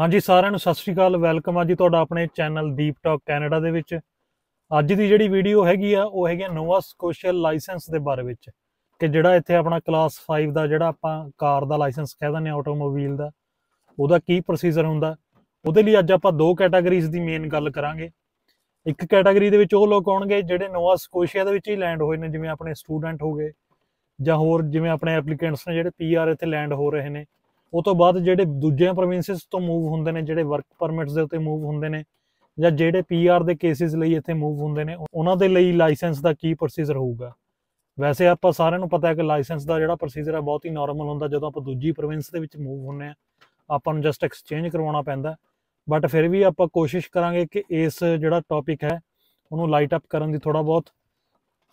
ਹਾਂਜੀ ਸਾਰਿਆਂ ਨੂੰ ਸਤਿ ਸ਼੍ਰੀ ਅਕਾਲ ਵੈਲਕਮ ਆ ਜੀ ਤੁਹਾਡਾ ਆਪਣੇ ਚੈਨਲ ਦੀਪ ਟਾਕ ਕੈਨੇਡਾ ਦੇ ਵਿੱਚ ਅੱਜ ਦੀ ਜਿਹੜੀ ਵੀਡੀਓ ਹੈਗੀ ਆ ਉਹ ਹੈਗੀ ਆ ਨੋਵਾ ਸਕੋਸ਼ੀਅਲ ਲਾਇਸੈਂਸ ਦੇ ਬਾਰੇ ਵਿੱਚ ਕਿ ਜਿਹੜਾ ਇੱਥੇ ਆਪਣਾ ਕਲਾਸ 5 ਦਾ ਜਿਹੜਾ ਆਪਾਂ ਕਾਰ ਦਾ ਲਾਇਸੈਂਸ ਕਹਿ ਦਿੰਦੇ ਆਟੋਮੋਬਾਈਲ ਦਾ ਉਹਦਾ ਕੀ ਪ੍ਰੋਸੀਜਰ ਹੁੰਦਾ ਉਹਦੇ ਲਈ ਅੱਜ ਆਪਾਂ ਦੋ ਕੈਟਾਗਰੀਜ਼ ਦੀ ਮੇਨ ਗੱਲ ਕਰਾਂਗੇ ਇੱਕ ਕੈਟਾਗਰੀ ਦੇ ਵਿੱਚ ਉਹ ਲੋਕ ਆਉਣਗੇ ਜਿਹੜੇ ਨੋਵਾ ਸਕੋਸ਼ੀਆ ਦੇ ਵਿੱਚ ਹੀ ਲੈਂਡ ਹੋਏ ਨੇ ਜਿਵੇਂ ਆਪਣੇ ਸਟੂਡੈਂਟ ਹੋ ਗਏ ਜਾਂ ਹੋਰ ਜਿਵੇਂ ਆਪਣੇ ਐਪਲੀਕੈਂਟਸ ਨੇ ਜਿਹੜੇ ਪੀਆਰ ਇੱਥੇ ਲੈਂਡ ਹੋ ਰਹੇ ਨੇ ਉਹ ਤੋਂ ਬਾਅਦ ਜਿਹੜੇ ਦੂਜੀਆਂ ਪ੍ਰੋਵਿੰਸਸ ਤੋਂ ਮੂਵ ਹੁੰਦੇ ਨੇ ਜਿਹੜੇ ਵਰਕ ਪਰਮਿਟਸ ਦੇ ਉੱਤੇ ਮੂਵ ਹੁੰਦੇ ਨੇ ਜਾਂ ਜਿਹੜੇ ਪੀਆਰ ਦੇ ਕੇਸਿਸ ਲਈ ਇੱਥੇ ਮੂਵ ਹੁੰਦੇ ਨੇ ਉਹਨਾਂ ਦੇ ਲਈ ਲਾਇਸੈਂਸ ਦਾ ਕੀ ਪ੍ਰੋਸੀਜਰ ਹੋਊਗਾ ਵੈਸੇ ਆਪਾਂ ਸਾਰਿਆਂ ਨੂੰ ਪਤਾ ਹੈ ਕਿ ਲਾਇਸੈਂਸ ਦਾ ਜਿਹੜਾ ਪ੍ਰੋਸੀਜਰ ਹੈ ਬਹੁਤ ਹੀ ਨਾਰਮਲ ਹੁੰਦਾ ਜਦੋਂ ਆਪਾਂ ਦੂਜੀ ਪ੍ਰੋਵਿੰਸ ਦੇ ਵਿੱਚ ਮੂਵ ਹੁੰਨੇ ਆ ਆਪਾਂ ਨੂੰ ਜਸਟ ਐਕਸਚੇਂਜ ਕਰਵਾਉਣਾ ਪੈਂਦਾ ਬਟ ਫਿਰ ਵੀ ਆਪਾਂ ਕੋਸ਼ਿਸ਼ ਕਰਾਂਗੇ ਕਿ ਇਸ ਜਿਹੜਾ ਟੌਪਿਕ ਹੈ ਉਹਨੂੰ ਲਾਈਟ ਅਪ ਕਰਨ ਦੀ ਥੋੜਾ ਬਹੁਤ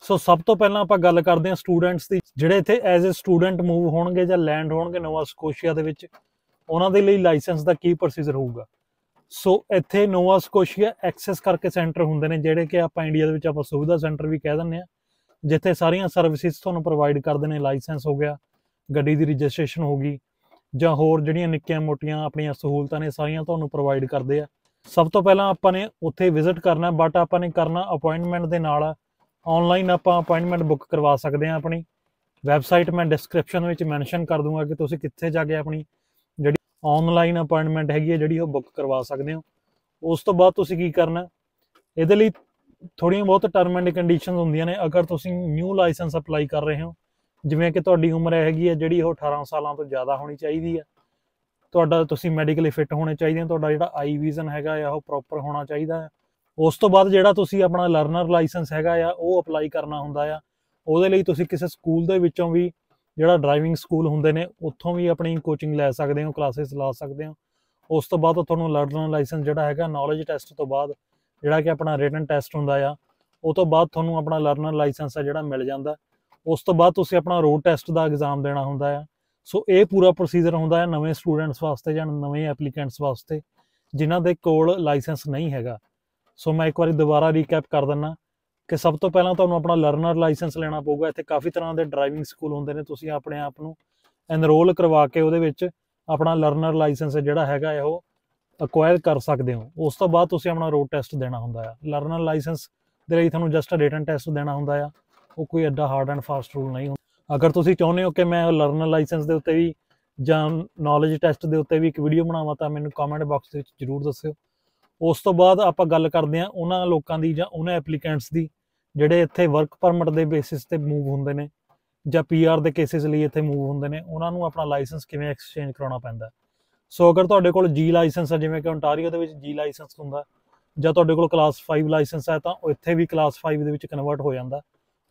ਸੋ ਸਭ ਤੋਂ ਪਹਿਲਾਂ ਆਪਾਂ ਗੱਲ ਕਰਦੇ ਹਾਂ ਸਟੂਡੈਂਟਸ ਦੀ ਜਿਹੜੇ ਇੱਥੇ ਐਜ਼ ਅ ਸਟੂਡੈਂਟ ਮੂਵ ਹੋਣਗੇ ਜਾਂ ਲੈਂਡ ਹੋਣਗੇ ਨੋਵਾ ਸਕੋਸ਼ੀਆ ਦੇ ਵਿੱਚ ਉਹਨਾਂ ਦੇ ਲਈ ਲਾਇਸੈਂਸ ਦਾ ਕੀ ਪ੍ਰੋਸੀਜਰ ਹੋਊਗਾ ਸੋ ਇੱਥੇ ਨੋਵਾ ਸਕੋਸ਼ੀਆ ਐਕਸੈਸ ਕਰਕੇ ਸੈਂਟਰ ਹੁੰਦੇ ਨੇ ਜਿਹੜੇ ਕਿ ਆਪਾਂ ਇੰਡੀਆ ਦੇ ਵਿੱਚ ਆਪਾਂ ਸੁਵਿਧਾ ਸੈਂਟਰ ਵੀ ਕਹਿ ਦਿੰਦੇ ਆ ਜਿੱਥੇ ਸਾਰੀਆਂ ਸਰਵਿਸਿਜ਼ ਤੁਹਾਨੂੰ ਪ੍ਰੋਵਾਈਡ ਕਰਦੇ ਨੇ ਲਾਇਸੈਂਸ ਹੋ ਗਿਆ ਗੱਡੀ ਦੀ ਰਜਿਸਟ੍ਰੇਸ਼ਨ ਹੋ ਗਈ ਜਾਂ ਹੋਰ ਜਿਹੜੀਆਂ ਨਿੱਕੀਆਂ ਮੋਟੀਆਂ ਆਪਣੀਆਂ ਸਹੂਲਤਾਂ ਨੇ ਸਾਰੀਆਂ ਤੁਹਾਨੂੰ ਪ੍ਰੋਵਾਈਡ ਕਰਦੇ ਆ ਸਭ ਤੋਂ ਪਹਿਲਾਂ ਆਪਾਂ ਨੇ ਉੱਥੇ ਵਿਜ਼ਿਟ ਕਰਨਾ ਬਟ ਆਪਾਂ ਨੇ ਕਰਨਾ ਅਪਾਇੰਟਮੈਂਟ ਦੇ ਨਾਲ ਆਨਲਾਈਨ ਆਪਾਂ ਅਪਾਇੰਟਮੈਂਟ ਬੁੱਕ ਕਰਵਾ ਸਕਦੇ ਆ ਆਪਣੀ ਵੈਬਸਾਈਟ ਮੈਂ ਡਿਸਕ੍ਰਿਪਸ਼ਨ ਵਿੱਚ ਮੈਂਸ਼ਨ ਕਰ ਦੂੰਗਾ ਕਿ ਤੁਸੀਂ ਕਿੱਥੇ ਜਾ ਕੇ ਆਪਣੀ ਜਿਹੜੀ ਆਨਲਾਈਨ ਅਪਾਇੰਟਮੈਂਟ ਹੈਗੀ ਹੈ ਜਿਹੜੀ ਉਹ ਬੁੱਕ ਕਰਵਾ ਸਕਦੇ ਹੋ ਉਸ ਤੋਂ ਬਾਅਦ ਤੁਸੀਂ ਕੀ ਕਰਨਾ ਇਹਦੇ ਲਈ ਥੋੜੀਆਂ ਬਹੁਤ ਟਰਮ ਐਂਡ ਕੰਡੀਸ਼ਨਸ ਹੁੰਦੀਆਂ ਨੇ ਅਗਰ ਤੁਸੀਂ ਨਿਊ ਲਾਇਸੈਂਸ ਅਪਲਾਈ ਕਰ ਰਹੇ ਹੋ ਜਿਵੇਂ ਕਿ ਤੁਹਾਡੀ ਉਮਰ ਹੈਗੀ ਹੈ ਜਿਹੜੀ ਉਹ 18 ਸਾਲਾਂ ਤੋਂ ਜ਼ਿਆਦਾ ਹੋਣੀ ਚਾਹੀਦੀ ਹੈ ਤੁਹਾਡਾ ਤੁਸੀਂ ਮੈਡੀਕਲੀ ਫਿਟ ਹੋਣੇ ਚਾਹੀਦੇ ਹੋ ਤੁਹਾਡਾ ਜਿਹੜਾ ਆਈ ਵਿਜ਼ਨ ਹੈਗਾ ਆ ਉਹ ਪ੍ਰੋਪਰ ਹੋਣਾ ਚਾਹੀਦਾ ਹੈ ਉਸ ਤੋਂ ਬਾਅਦ ਜਿਹੜਾ ਤੁਸੀਂ ਆਪਣਾ ਲਰਨਰ ਲਾਇਸੈਂਸ ਹੈਗਾ ਆ ਉਹ ਅਪਲਾਈ ਕਰਨਾ ਹੁੰਦਾ ਆ ਉਹਦੇ ਲਈ ਤੁਸੀਂ ਕਿਸੇ ਸਕੂਲ ਦੇ ਵਿੱਚੋਂ ਵੀ ਜਿਹੜਾ ਡਰਾਈਵਿੰਗ ਸਕੂਲ ਹੁੰਦੇ ਨੇ ਉੱਥੋਂ ਵੀ ਆਪਣੀ ਕੋਚਿੰਗ ਲੈ ਸਕਦੇ ਹੋ ਕਲਾਸਿਸ ਲਾ ਸਕਦੇ ਹੋ ਉਸ ਤੋਂ ਬਾਅਦ ਤੁਹਾਨੂੰ ਲਰਨਰ ਲਾਇਸੈਂਸ ਜਿਹੜਾ ਹੈਗਾ ਨੌਲੇਜ ਟੈਸਟ ਤੋਂ ਬਾਅਦ ਜਿਹੜਾ ਕਿ ਆਪਣਾ ਰਿਟਨ ਟੈਸਟ ਹੁੰਦਾ ਆ ਉਹ ਤੋਂ ਬਾਅਦ ਤੁਹਾਨੂੰ ਆਪਣਾ ਲਰਨਰ ਲਾਇਸੈਂਸ ਆ ਜਿਹੜਾ ਮਿਲ ਜਾਂਦਾ ਉਸ ਤੋਂ ਬਾਅਦ ਤੁਸੀਂ ਆਪਣਾ ਰੋਡ ਟੈਸਟ ਦਾ ਐਗਜ਼ਾਮ ਦੇਣਾ ਹੁੰਦਾ ਆ ਸੋ ਇਹ ਪੂਰਾ ਪ੍ਰੋਸੀਜਰ ਹੁੰਦਾ ਹੈ ਨਵੇਂ ਸਟੂਡੈਂਟਸ ਵਾਸਤੇ ਜਾਂ ਨਵੇਂ ਐਪਲੀਕੈਂਟਸ ਵਾਸਤੇ ਜਿਨ੍ਹਾਂ ਦੇ ਕੋਲ ਲਾਇਸੈਂਸ ਨਹੀਂ ਹੈਗਾ ਸੋ ਮੈਂ ਇੱਕ ਵਾਰੀ ਦੁਬਾਰਾ ਰੀਕੈਪ ਕਰ ਦਿੰਨਾ ਕਿ ਸਭ ਤੋਂ ਪਹਿਲਾਂ ਤੁਹਾਨੂੰ ਆਪਣਾ ਲਰਨਰ ਲਾਇਸੈਂਸ ਲੈਣਾ ਪਊਗਾ ਇੱਥੇ ਕਾਫੀ ਤਰ੍ਹਾਂ ਦੇ ਡਰਾਈਵਿੰਗ ਸਕੂਲ ਹੁੰਦੇ ਨੇ ਤੁਸੀਂ ਆਪਣੇ ਆਪ ਨੂੰ ਐਨਰੋਲ ਕਰਵਾ ਕੇ ਉਹਦੇ ਵਿੱਚ ਆਪਣਾ ਲਰਨਰ ਲਾਇਸੈਂਸ ਜਿਹੜਾ ਹੈਗਾ ਇਹੋ ਅਕਵਾਇਰ ਕਰ ਸਕਦੇ ਹੋ ਉਸ ਤੋਂ ਬਾਅਦ ਤੁਸੀਂ ਆਪਣਾ ਰੋਡ ਟੈਸਟ ਦੇਣਾ ਹੁੰਦਾ ਆ ਲਰਨਰ ਲਾਇਸੈਂਸ ਦੇ ਲਈ ਤੁਹਾਨੂੰ ਜਸਟ ਰਿਟਨ ਟੈਸਟ ਦੇਣਾ ਹੁੰਦਾ ਆ ਉਹ ਕੋਈ ਐਡਾ ਹਾਰਡ ਐਂਡ ਫਾਸਟ ਰੂਲ ਨਹੀਂ ਹੁੰਦਾ ਅਗਰ ਤੁਸੀਂ ਚਾਹੁੰਦੇ ਹੋ ਕਿ ਮੈਂ ਲਰਨਰ ਲਾਇਸੈਂਸ ਦੇ ਉੱਤੇ ਵੀ ਜਾਂ ਨੌਲੇਜ ਟੈਸਟ ਦੇ ਉੱਤੇ ਵੀ ਇੱਕ ਵੀਡੀਓ ਬਣਾਵਾਂ ਤਾਂ ਮੈਨੂੰ ਕਮੈਂਟ ਬਾਕਸ ਦੇ ਵਿੱਚ ਜਰੂਰ ਦੱਸਿਓ ਉਸ ਤੋਂ ਬਾਅਦ ਆਪਾਂ ਗੱਲ ਕਰਦੇ ਹਾਂ ਉਹਨਾਂ ਲੋਕਾਂ ਦੀ ਜਾਂ ਉਹਨਾਂ ਐਪਲੀਕੈਂਟਸ ਦੀ ਜਿਹੜੇ ਇੱਥੇ ਵਰਕ ਪਰਮਿਟ ਦੇ ਬੇਸਿਸ ਤੇ ਮੂਵ ਹੁੰਦੇ ਨੇ ਜਾਂ ਪੀਆਰ ਦੇ ਕੇਸਿਸ ਲਈ ਇੱਥੇ ਮੂਵ ਹੁੰਦੇ ਨੇ ਉਹਨਾਂ ਨੂੰ ਆਪਣਾ ਲਾਇਸੈਂਸ ਕਿਵੇਂ ਐਕਸਚੇਂਜ ਕਰਾਉਣਾ ਪੈਂਦਾ ਸੋ ਅਗਰ ਤੁਹਾਡੇ ਕੋਲ ਜੀ ਲਾਇਸੈਂਸ ਹੈ ਜਿਵੇਂ ਕਿ ਓਨਟਾਰੀਓ ਦੇ ਵਿੱਚ ਜੀ ਲਾਇਸੈਂਸ ਹੁੰਦਾ ਜਾਂ ਤੁਹਾਡੇ ਕੋਲ ਕਲਾਸ 5 ਲਾਇਸੈਂਸ ਹੈ ਤਾਂ ਉਹ ਇੱਥੇ ਵੀ ਕਲਾਸ 5 ਦੇ ਵਿੱਚ ਕਨਵਰਟ ਹੋ ਜਾਂਦਾ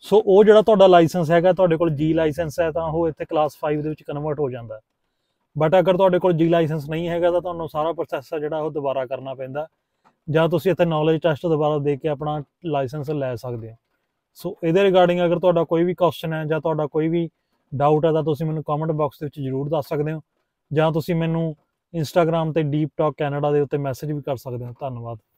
ਸੋ ਉਹ ਜਿਹੜਾ ਤੁਹਾਡਾ ਲਾਇਸੈਂਸ ਹੈਗਾ ਤੁਹਾਡੇ ਕੋਲ ਜੀ ਲਾਇਸੈਂਸ ਹੈ ਤਾਂ ਉਹ ਇੱਥੇ ਕਲਾਸ 5 ਦੇ ਵਿੱਚ ਕਨਵਰਟ ਹੋ ਜਾਂਦਾ ਬਟ ਅਗਰ ਤੁਹਾਡੇ ਕੋਲ ਜੀ ਲਾਇਸੈਂਸ ਨਹੀਂ ਹੈਗਾ ਤਾਂ ਤੁਹਾਨੂੰ ਸਾਰਾ ਪ੍ਰੋਸੈਸ ਜਿਹੜਾ ਉਹ ਦੁਬਾਰਾ ਕਰਨਾ ਪੈਂਦਾ ਜਾਂ ਤੁਸੀਂ ਇੱਥੇ ਨੌਲੇਜ ਟੈਸਟ ਦੁਬਾਰਾ ਦੇ ਕੇ ਆਪਣਾ ਲਾਇਸੈਂਸ ਲੈ ਸਕਦੇ ਹੋ ਸੋ ਇਹਦੇ ਰਿਗਾਰਡਿੰਗ ਅਗਰ ਤੁਹਾਡਾ ਕੋਈ ਵੀ ਕੁਐਸਚਨ ਹੈ ਜਾਂ ਤੁਹਾਡਾ ਕੋਈ ਵੀ ਡਾਊਟ ਹੈ ਤਾਂ ਤੁਸੀਂ ਮੈਨੂੰ ਕਮੈਂਟ ਬਾਕਸ ਦੇ ਵਿੱਚ ਜ਼ਰੂਰ ਦੱਸ ਸਕਦੇ ਹੋ ਜਾਂ ਤੁਸੀਂ ਮੈਨੂੰ ਇੰਸਟਾਗ੍ਰam ਤੇ ਡੀਪ ਟਾਕ ਕੈਨੇਡਾ ਦੇ ਉੱਤੇ ਮੈਸੇਜ ਵੀ ਕਰ ਸਕਦੇ ਹੋ ਧੰਨਵਾਦ